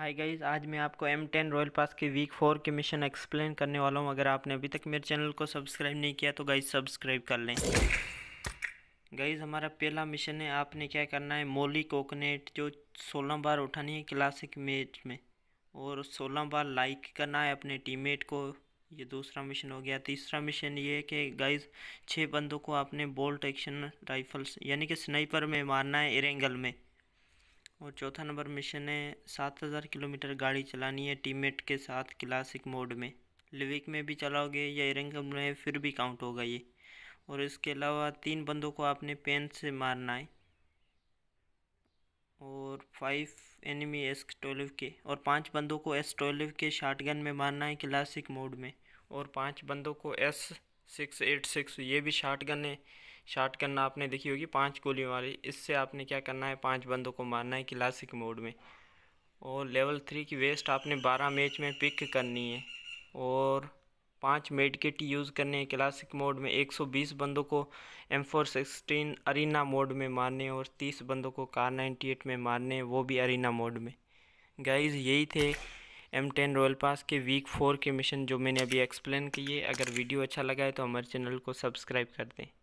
hi guys आज मैं आपको एम टेन रॉयल पास के वीक फोर के मिशन एक्सप्लेन करने वाला हूँ अगर आपने अभी तक मेरे चैनल को सब्सक्राइब नहीं किया तो गाइज सब्सक्राइब कर लें गाइज हमारा पहला मिशन है आपने क्या करना है मोली कोकोनेट जो सोलह बार उठानी है क्लासिक मैच में और सोलह बार लाइक करना है अपने टीम को ये दूसरा मिशन हो गया तीसरा मिशन ये है कि गाइज छः बंदों को आपने बोल्ट एक्शन राइफल्स यानी कि स्नाइपर में मारना है एरेंगल में और चौथा नंबर मिशन है सात हज़ार किलोमीटर गाड़ी चलानी है टीममेट के साथ क्लासिक मोड में लिविक में भी चलाओगे या इरिंग में फिर भी काउंट होगा ये और इसके अलावा तीन बंदों को आपने पेन से मारना है और फाइव एनिमी एस ट्वेल्व के और पांच बंदों को एस ट्वेल्व के शार्ट में मारना है क्लासिक मोड में और पाँच बंदों को एस सिक्स एट सिक्स ये भी शार्ट है शॉर्ट करना आपने देखी होगी पांच गोलियों वाली इससे आपने क्या करना है पांच बंदों को मारना है क्लासिक मोड में और लेवल थ्री की वेस्ट आपने बारह मैच में पिक करनी है और पाँच मेड किट यूज़ करने हैं क्लासिक मोड में 120 बंदों को M four sixteen arena mode में मारने और 30 बंदों को कार 98 में मारने वो भी अरीना मोड में गाइज यही थे एम टेन रॉयल पास के वीक फोर के मिशन जो मैंने अभी एक्सप्लेन किए अगर वीडियो अच्छा लगा है तो हमारे चैनल को सब्सक्राइब कर दें